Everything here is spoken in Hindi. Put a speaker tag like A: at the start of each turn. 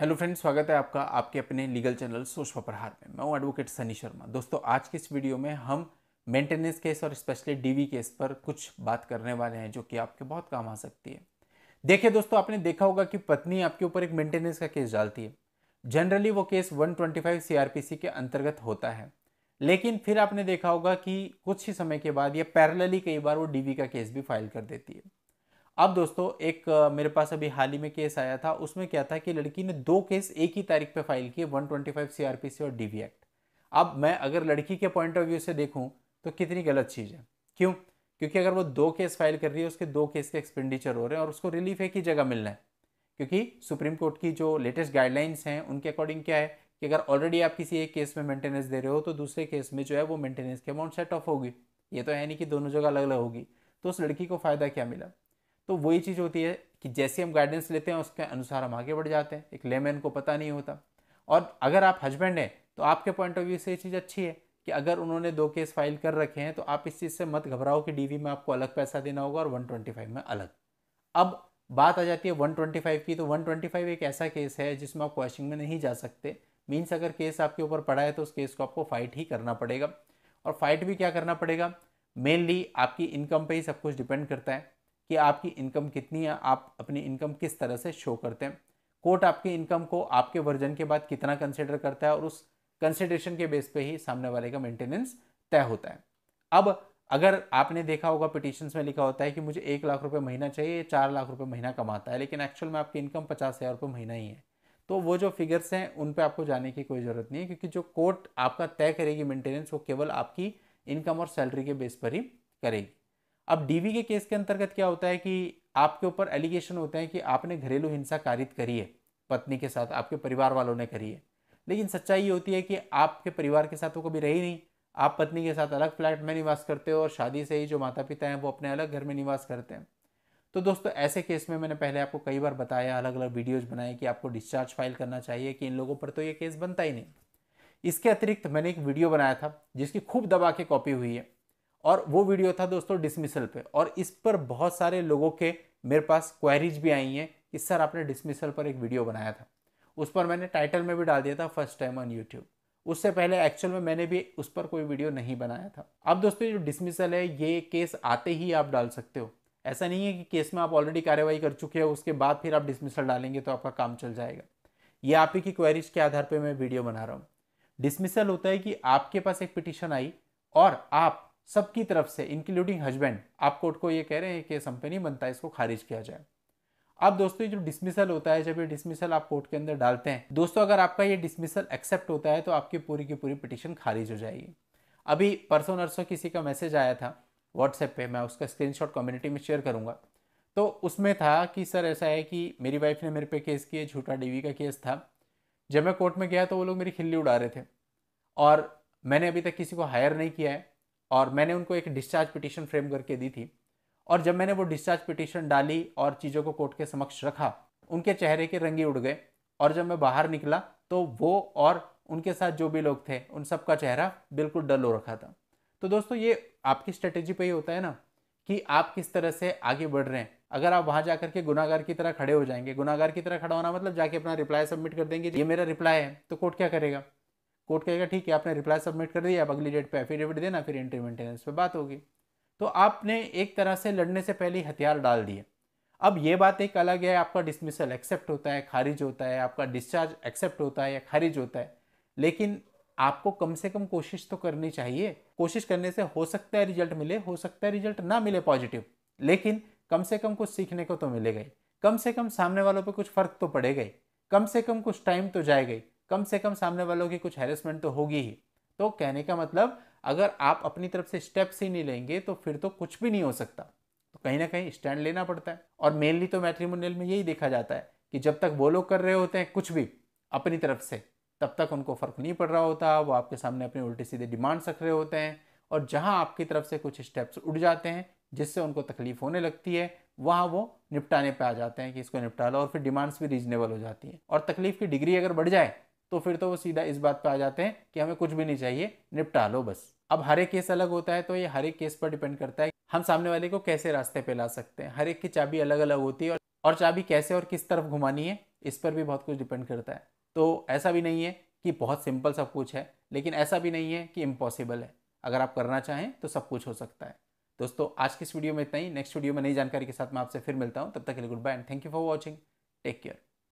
A: हेलो फ्रेंड्स स्वागत है आपका आपके अपने लीगल चैनल सोशवा प्रहार में मैं हूं एडवोकेट सनी शर्मा दोस्तों आज के इस वीडियो में हम मेंटेनेंस केस और स्पेशली डीवी केस पर कुछ बात करने वाले हैं जो कि आपके बहुत काम आ सकती है देखिए दोस्तों आपने देखा होगा कि पत्नी आपके ऊपर एक मेंटेनेंस का केस डालती है जनरली वो केस वन ट्वेंटी के अंतर्गत होता है लेकिन फिर आपने देखा होगा कि कुछ ही समय के बाद या पैरलली कई बार वो डी का केस भी फाइल कर देती है अब दोस्तों एक मेरे पास अभी हाल ही में केस आया था उसमें क्या था कि लड़की ने दो केस एक ही तारीख पे फाइल किए 125 सीआरपीसी और डीवी एक्ट अब मैं अगर लड़की के पॉइंट ऑफ व्यू से देखूं तो कितनी गलत चीज़ है क्यों क्योंकि अगर वो दो केस फाइल कर रही है उसके दो केस के एक्सपेंडिचर हो रहे हैं और उसको रिलीफ एक ही जगह मिलना है क्योंकि सुप्रीम कोर्ट की जो लेटेस्ट गाइडलाइंस हैं उनके अकॉर्डिंग क्या है कि अगर ऑलरेडी आप किसी एक केस में मेंटेनेंस दे रहे हो तो दूसरे केस में जो है वो मेंटेनेंस के अमाउंट सेट ऑफ होगी ये तो है नहीं कि दोनों जगह अलग अलग होगी तो उस लड़की को फ़ायदा क्या मिला तो वही चीज़ होती है कि जैसे हम गाइडेंस लेते हैं उसके अनुसार हम आगे बढ़ जाते हैं एक लेमैन को पता नहीं होता और अगर आप हस्बैंड हैं तो आपके पॉइंट ऑफ व्यू से ये चीज़ अच्छी है कि अगर उन्होंने दो केस फाइल कर रखे हैं तो आप इस चीज़ से मत घबराओ कि डीवी में आपको अलग पैसा देना होगा और 125 में अलग अब बात आ जाती है 125 की तो 125 एक ऐसा केस है जिसमें आप क्वेश्चिंग में नहीं जा सकते मीन्स अगर केस आपके ऊपर पड़ा है तो उस केस को आपको फाइट ही करना पड़ेगा और फाइट भी क्या करना पड़ेगा मेनली आपकी इनकम पर ही सब कुछ डिपेंड करता है कि आपकी इनकम कितनी है आप अपनी इनकम किस तरह से शो करते हैं कोर्ट आपकी इनकम को आपके वर्जन के बाद कितना कंसिडर करता है और उस कंसिडरेशन के बेस पे ही सामने वाले का मेंटेनेंस तय होता है अब अगर आपने देखा होगा पिटिशन्स में लिखा होता है कि मुझे एक लाख रुपये महीना चाहिए चार लाख रुपये महीना कमाता है लेकिन एक्चुअल में आपकी इनकम पचास हज़ार रुपये महीना ही है तो वो जो फिगर्स हैं उन पर आपको जाने की कोई ज़रूरत नहीं है क्योंकि जो कोर्ट आपका तय करेगी मेंटेनेंस वो केवल आपकी इनकम और सैलरी के बेस पर ही करेगी अब डीवी के केस के अंतर्गत क्या होता है कि आपके ऊपर एलिगेशन होते हैं कि आपने घरेलू हिंसा कारित करी है पत्नी के साथ आपके परिवार वालों ने करी है लेकिन सच्चाई ये होती है कि आपके परिवार के साथ वो कभी रही नहीं आप पत्नी के साथ अलग फ्लैट में निवास करते हो और शादी से ही जो माता पिता हैं वो अपने अलग घर में निवास करते हैं तो दोस्तों ऐसे केस में मैंने पहले आपको कई बार बताया अलग अलग वीडियोज बनाए कि आपको डिस्चार्ज फाइल करना चाहिए कि इन लोगों पर तो ये केस बनता ही नहीं इसके अतिरिक्त मैंने एक वीडियो बनाया था जिसकी खूब दबा के कॉपी हुई है और वो वीडियो था दोस्तों डिसमिसल पे और इस पर बहुत सारे लोगों के मेरे पास क्वेरीज भी आई हैं कि सर आपने डिसमिसल पर एक वीडियो बनाया था उस पर मैंने टाइटल में भी डाल दिया था फर्स्ट टाइम ऑन यूट्यूब उससे पहले एक्चुअल में मैंने भी उस पर कोई वीडियो नहीं बनाया था अब दोस्तों जो डिसमिसल है ये केस आते ही आप डाल सकते हो ऐसा नहीं है कि केस में आप ऑलरेडी कार्रवाई कर चुके हो उसके बाद फिर आप डिसमिसल डालेंगे तो आपका काम चल जाएगा ये आप ही की क्वेरीज के आधार पर मैं वीडियो बना रहा हूँ डिसमिसल होता है कि आपके पास एक पिटिशन आई और आप सबकी तरफ से इंक्लूडिंग हस्बैंड आप कोर्ट को ये कह रहे हैं कि संपनी बनता है इसको खारिज किया जाए अब दोस्तों ये जो डिसमिसल होता है जब ये डिसमिसल आप कोर्ट के अंदर डालते हैं दोस्तों अगर आपका ये डिसमिसल एक्सेप्ट होता है तो आपकी पूरी की पूरी पिटिशन खारिज हो जाएगी अभी परसों नरसों किसी का मैसेज आया था व्हाट्सएप पे मैं उसका स्क्रीनशॉट कम्युनिटी में शेयर करूंगा तो उसमें था कि सर ऐसा है कि मेरी वाइफ ने मेरे पे केस किए झूठा डीवी का केस था जब मैं कोर्ट में गया तो वो लोग मेरी खिल्ली उड़ा रहे थे और मैंने अभी तक किसी को हायर नहीं किया है और मैंने उनको एक डिस्चार्ज पिटिशन फ्रेम करके दी थी और जब मैंने वो डिस्चार्ज पिटिशन डाली और चीज़ों को कोर्ट के समक्ष रखा उनके चेहरे के रंगी उड़ गए और जब मैं बाहर निकला तो वो और उनके साथ जो भी लोग थे उन सब का चेहरा बिल्कुल डल हो रखा था तो दोस्तों ये आपकी स्ट्रेटेजी पे ही होता है ना कि आप किस तरह से आगे बढ़ रहे हैं अगर आप वहाँ जा के गुनागार की तरह खड़े हो जाएंगे गुनागार की तरह खड़ा होना मतलब जाके अपना रिप्लाई सबमिट कर देंगे ये मेरा रिप्लाई है तो कोर्ट क्या करेगा कोर्ट कहेगा ठीक है आपने रिप्लाई सबमिट कर दिया अब अगली डेट पर एफिडेविट देना फिर एंट्री मेंटेनेंस पर बात होगी तो आपने एक तरह से लड़ने से पहले हथियार डाल दिए अब ये बात एक अलग है आपका डिसमिसल एक्सेप्ट होता है खारिज होता है आपका डिस्चार्ज एक्सेप्ट होता है या खारिज होता है लेकिन आपको कम से कम कोशिश तो करनी चाहिए कोशिश करने से हो सकता है रिजल्ट मिले हो सकता है रिजल्ट ना मिले पॉजिटिव लेकिन कम से कम कुछ सीखने को तो मिलेगा ही कम से कम सामने वालों पर कुछ फ़र्क तो पड़ेगा ही कम से कम कुछ टाइम तो जाएगा ही कम से कम सामने वालों की कुछ हेरेसमेंट तो होगी ही तो कहने का मतलब अगर आप अपनी तरफ से स्टेप्स ही नहीं लेंगे तो फिर तो कुछ भी नहीं हो सकता तो कहीं ना कहीं स्टैंड लेना पड़ता है और मेनली तो मैट्रीमोनियल में यही देखा जाता है कि जब तक वो लोग कर रहे होते हैं कुछ भी अपनी तरफ से तब तक उनको फ़र्क नहीं पड़ रहा होता वो आपके सामने अपने उल्टे सीधे डिमांड्स रख रहे होते हैं और जहाँ आपकी तरफ से कुछ स्टेप्स उठ जाते हैं जिससे उनको तकलीफ होने लगती है वहाँ वो निपटाने पे आ जाते हैं कि इसको निपटा लो और फिर डिमांड्स भी रीजनेबल हो जाती हैं और तकलीफ की डिग्री अगर बढ़ जाए तो फिर तो वो सीधा इस बात पर आ जाते हैं कि हमें कुछ भी नहीं चाहिए निपटा लो बस अब हर एक केस अलग होता है तो ये हर एक केस पर डिपेंड करता है हम सामने वाले को कैसे रास्ते पे ला सकते हैं हर एक की चाबी अलग अलग होती है और, चाबी कैसे और किस तरफ घुमानी है इस पर भी बहुत कुछ डिपेंड करता है तो ऐसा भी नहीं है कि बहुत सिंपल सब कुछ है लेकिन ऐसा भी नहीं है कि इम्पॉसिबल है अगर आप करना चाहें तो सब कुछ हो सकता है दोस्तों आज की इस वीडियो में इतना ही नेक्स्ट वीडियो में नई जानकारी के साथ मैं आपसे फिर मिलता हूँ तब तक के लिए goodbye and thank you for watching take care